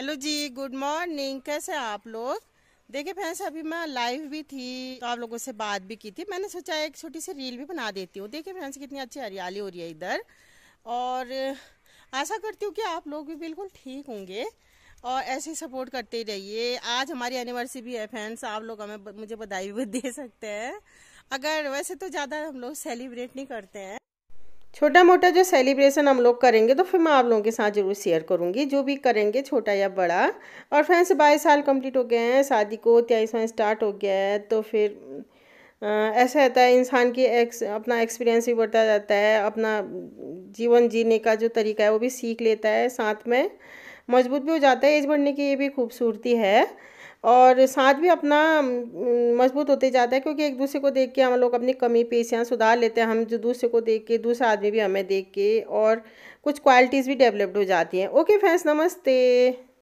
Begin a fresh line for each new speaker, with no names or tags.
hello जी good morning कैसे आप लोग देखिए फ्रेंड्स अभी मैं लाइव भी थी तो आप लोगों से बात भी की थी मैंने सोचा एक छोटी सी रील भी बना देती हूँ देखिए फ्रेंड्स कितनी अच्छी हरियाली हो रही है इधर और आशा करती हूँ कि आप लोग भी बिल्कुल ठीक होंगे और ऐसे ही सपोर्ट करते रहिए आज हमारी एनिवर्सरी भी है फ्रेंड्स आप लोग हमें मुझे बधाई भी दे सकते हैं अगर वैसे तो ज़्यादा हम लोग सेलिब्रेट नहीं करते हैं छोटा मोटा जो सेलिब्रेशन हम लोग करेंगे तो फिर मैं आप लोगों के साथ ज़रूर शेयर करूँगी जो भी करेंगे छोटा या बड़ा और फ्रेंड्स बाईस साल कंप्लीट हो गए हैं शादी को तेईसवां स्टार्ट हो गया है तो फिर ऐसा रहता है इंसान की एक्स अपना एक्सपीरियंस भी बढ़ता जाता है अपना जीवन जीने का जो तरीका है वो भी सीख लेता है साथ में मजबूत भी हो जाता है एज बढ़ने की ये भी खूबसूरती है और साथ भी अपना मजबूत होते जाता है क्योंकि एक दूसरे को देख के हम लोग अपनी कमी पेशियाँ सुधार लेते हैं हम जो दूसरे को देख के दूसरा आदमी भी हमें देख के और कुछ क्वालिटीज़ भी डेवलप्ड हो जाती हैं ओके फ्रेंड्स नमस्ते